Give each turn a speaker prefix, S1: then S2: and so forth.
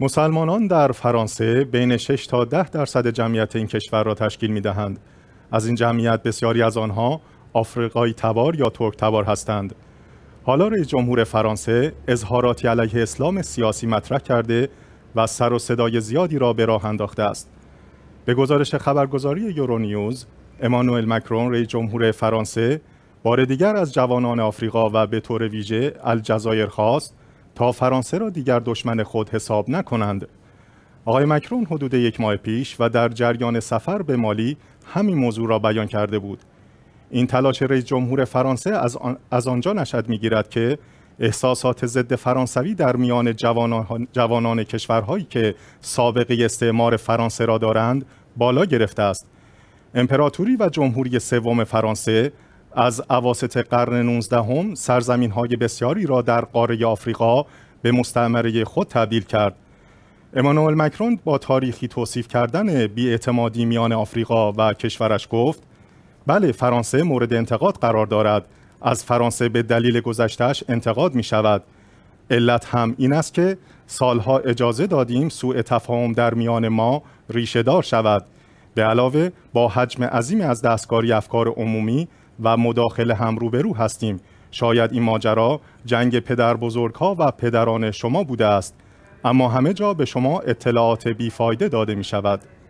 S1: مسلمانان در فرانسه بین 6 تا 10 درصد جمعیت این کشور را تشکیل می دهند. از این جمعیت بسیاری از آنها آفریقایی تبار یا ترک تبار هستند. حالا رئیس جمهور فرانسه اظهاراتی علیه اسلام سیاسی مطرح کرده و سر و صدای زیادی را به راه انداخته است. به گزارش خبرگزاری یورونیوز، امانوئل مکرون رئیس جمهور فرانسه بار دیگر از جوانان آفریقا و به طور ویژه الجزایر خواست تا فرانسه را دیگر دشمن خود حساب نکنند آقای مکرون حدود یک ماه پیش و در جریان سفر به مالی همین موضوع را بیان کرده بود این تلاش رئیس جمهور فرانسه از, از آنجا نشد میگیرد که احساسات ضد فرانسوی در میان جوانان،, جوانان کشورهایی که سابقه استعمار فرانسه را دارند بالا گرفته است امپراتوری و جمهوری سوم فرانسه از عواسط قرن 19 هم سرزمین های بسیاری را در قاره آفریقا به مستعمره خود تبدیل کرد. امانوئل مکرون با تاریخی توصیف کردن بیاعتمادی میان آفریقا و کشورش گفت بله فرانسه مورد انتقاد قرار دارد از فرانسه به دلیل گذشتهش انتقاد می شود علت هم این است که سالها اجازه دادیم سوء تفاهم در میان ما ریشه دار شود به علاوه با حجم عظیم از دستکاری افکار عمومی و مداخله هم رو هستیم شاید این ماجرا جنگ پدر بزرگ ها و پدران شما بوده است اما همه جا به شما اطلاعات بیفایده داده می شود